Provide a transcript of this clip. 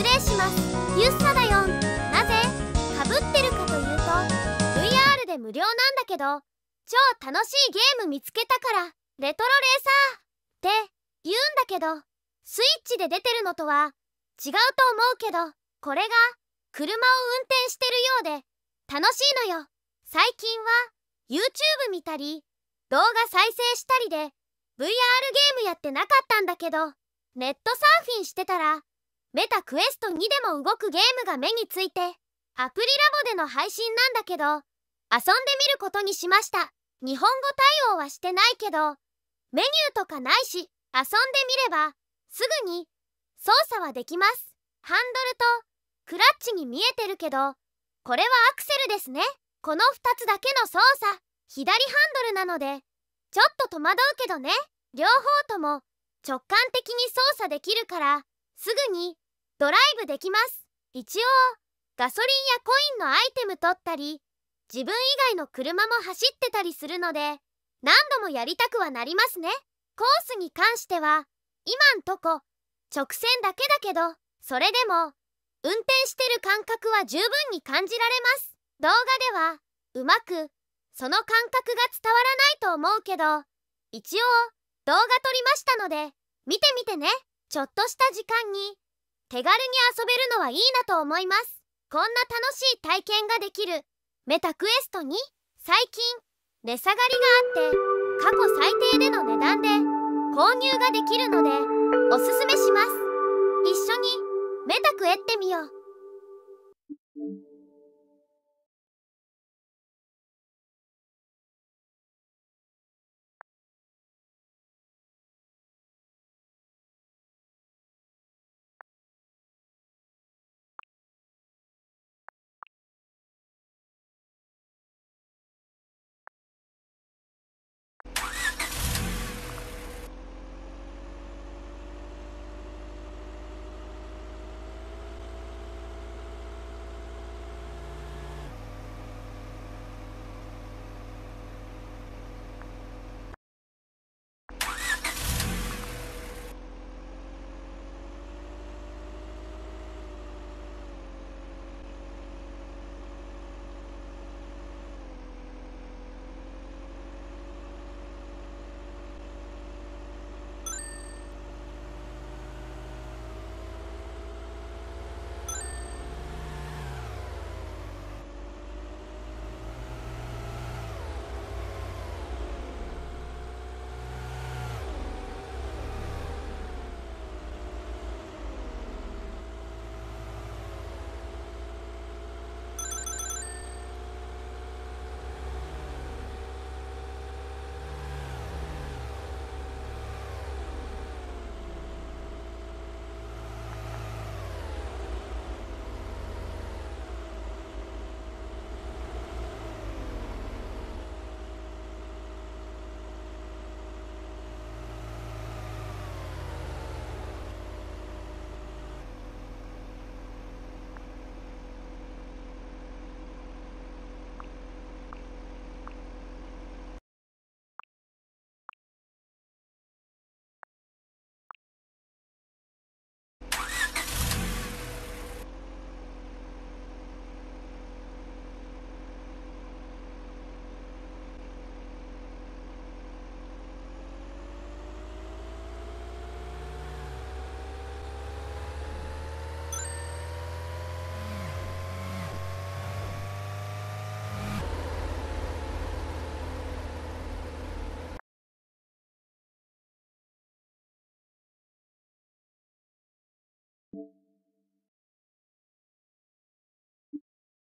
失礼しますユッサだよなぜかぶってるかというと VR で無料なんだけど超楽しいゲーム見つけたからレトロレーサーって言うんだけどスイッチで出てるのとは違うと思うけどこれが車を運転してるようで楽しいのよ最近は YouTube 見たり動画再生したりで VR ゲームやってなかったんだけどネットサーフィンしてたらメタクエスト2でも動くゲームが目についてアプリラボでの配信なんだけど遊んでみることにしました日本語対応はしてないけどメニューとかないし遊んでみればすぐに操作はできますハンドルとクラッチに見えてるけどこれはアクセルですねこの2つだけの操作左ハンドルなのでちょっと戸惑うけどね両方とも直感的に操作できるからすぐにドライブできます一応ガソリンやコインのアイテム取ったり自分以外の車も走ってたりするので何度もやりたくはなりますねコースに関しては今んとこ直線だけだけどそれでも運転してる感覚は十分に感じられます動画ではうまくその感覚が伝わらないと思うけど一応動画撮りましたので見てみてねちょっとした時間に手軽に遊べるのはいいなと思いますこんな楽しい体験ができるメタクエストに最近値下がりがあって過去最低での値段で購入ができるのでおすすめします一緒にメタクエってみよう you